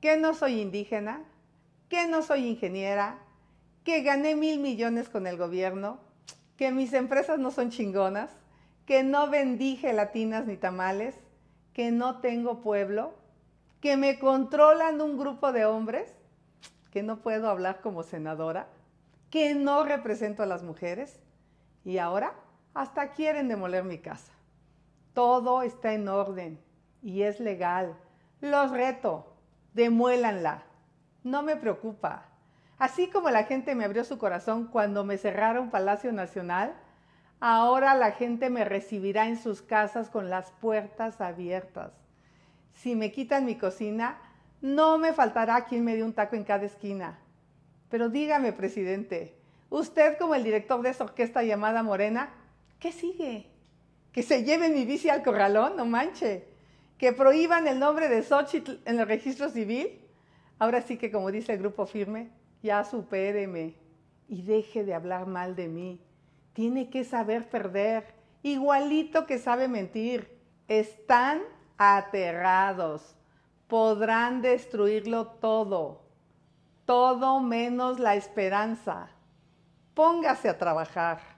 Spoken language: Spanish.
que no soy indígena, que no soy ingeniera, que gané mil millones con el gobierno, que mis empresas no son chingonas, que no vendí gelatinas ni tamales, que no tengo pueblo, que me controlan un grupo de hombres, que no puedo hablar como senadora, que no represento a las mujeres y ahora hasta quieren demoler mi casa. Todo está en orden y es legal. Los reto, demuélanla. No me preocupa. Así como la gente me abrió su corazón cuando me cerraron Palacio Nacional, ahora la gente me recibirá en sus casas con las puertas abiertas. Si me quitan mi cocina, no me faltará quien me dé un taco en cada esquina. Pero dígame, presidente, usted como el director de esa orquesta llamada Morena, ¿qué sigue? ¿Que se lleve mi bici al corralón? No manche que prohíban el nombre de Xochitl en el registro civil. Ahora sí que, como dice el grupo firme, ya supéreme y deje de hablar mal de mí. Tiene que saber perder, igualito que sabe mentir. Están aterrados. Podrán destruirlo todo, todo menos la esperanza. Póngase a trabajar.